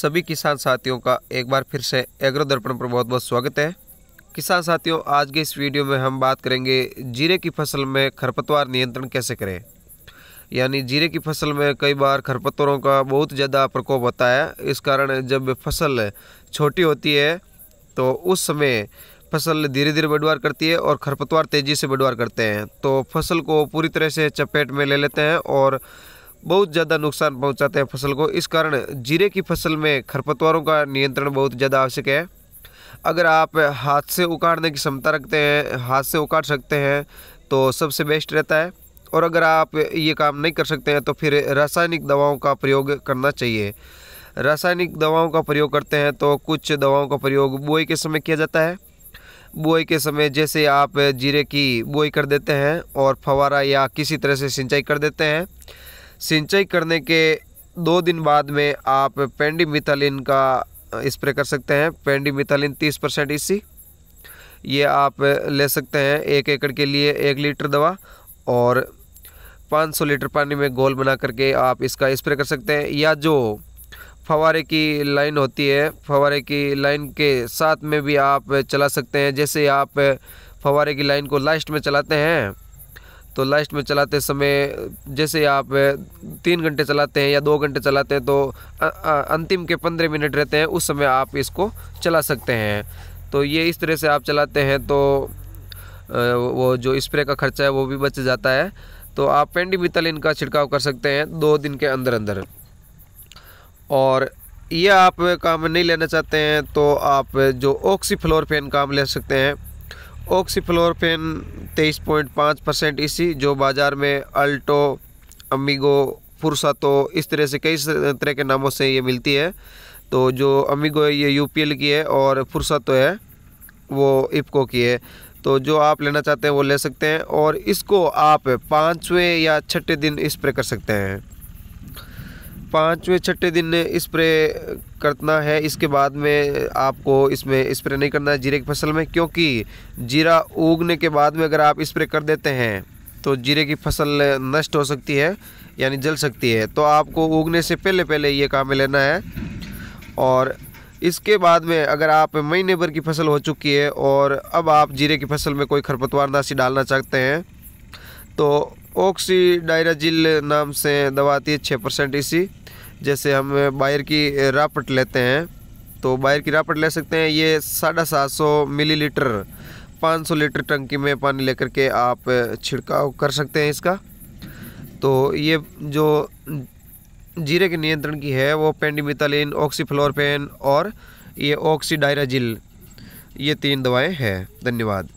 सभी किसान साथियों का एक बार फिर से एग्रो दर्पण पर बहुत बहुत स्वागत है किसान साथियों आज के इस वीडियो में हम बात करेंगे जीरे की फसल में खरपतवार नियंत्रण कैसे करें यानी जीरे की फसल में कई बार खरपतवारों का बहुत ज़्यादा प्रकोप होता है इस कारण जब फसल छोटी होती है तो उस समय फसल धीरे धीरे बढ़वार करती है और खरपतवार तेज़ी से बढ़वार करते हैं तो फसल को पूरी तरह से चपेट में ले लेते हैं और बहुत ज़्यादा नुकसान पहुंचाते हैं फसल को इस कारण जीरे की फसल में खरपतवारों का नियंत्रण बहुत ज़्यादा आवश्यक है अगर आप हाथ से उखाड़ने की क्षमता रखते हैं हाथ से उखाड़ सकते हैं तो सबसे बेस्ट रहता है और अगर आप ये काम नहीं कर सकते हैं तो फिर रासायनिक दवाओं का प्रयोग करना चाहिए रासायनिक दवाओं का प्रयोग करते हैं तो कुछ दवाओं का प्रयोग बुआई के समय किया जाता है बुआई के समय जैसे आप जीरे की बुआई कर देते हैं और फवारा या किसी तरह से सिंचाई कर देते हैं सिंचाई करने के दो दिन बाद में आप पेंडी मिथालिन का स्प्रे कर सकते हैं मिथालिन तीस परसेंट इसी ये आप ले सकते हैं एक एकड़ के लिए एक लीटर दवा और 500 लीटर पानी में गोल बना करके आप इसका स्प्रे कर सकते हैं या जो फवारे की लाइन होती है फवारे की लाइन के साथ में भी आप चला सकते हैं जैसे आप फवारे की लाइन को लास्ट में चलाते हैं तो लास्ट में चलाते समय जैसे आप तीन घंटे चलाते हैं या दो घंटे चलाते हैं तो अंतिम के पंद्रह मिनट रहते हैं उस समय आप इसको चला सकते हैं तो ये इस तरह से आप चलाते हैं तो वो जो स्प्रे का खर्चा है वो भी बच जाता है तो आप पेंडिमितल इनका छिड़काव कर सकते हैं दो दिन के अंदर अंदर और ये आप काम नहीं लेना चाहते हैं तो आप जो ऑक्सीफ्लोरफेन काम ले सकते हैं ऑक्सीफ्लोरपेन 23.5 परसेंट इसी जो बाज़ार में अल्टो अमीगो तो इस तरह से कई तरह के नामों से ये मिलती है तो जो अमीगो है ये यूपीएल की है और फुरसातो है वो इपको की है तो जो आप लेना चाहते हैं वो ले सकते हैं और इसको आप पाँचवें या छठे दिन इस्प्रे कर सकते हैं पाँचवें छठे दिन स्प्रे करना है इसके बाद में आपको इसमें स्प्रे नहीं करना है जीरे की फसल में क्योंकि जीरा उगने के बाद में अगर आप स्प्रे कर देते हैं तो जीरे की फसल नष्ट हो सकती है यानी जल सकती है तो आपको उगने से पहले पहले ये काम में लेना है और इसके बाद में अगर आप महीने भर की फसल हो चुकी है और अब आप जीरे की फसल में कोई खरपतवार नाशी डालना चाहते हैं तो डायराजिल नाम से दवा आती है छः परसेंट इसी जैसे हम बायर की रापट लेते हैं तो बायर की रापट ले सकते हैं ये साढ़ा सात सौ मिली लीटर पाँच सौ लीटर टंकी में पानी लेकर के आप छिड़काव कर सकते हैं इसका तो ये जो जीरे के नियंत्रण की है वो पेंडिमिथालिन ऑक्सीफ्लोरपेन और ये ऑक्सीडायराजिल ये तीन दवाएं हैं धन्यवाद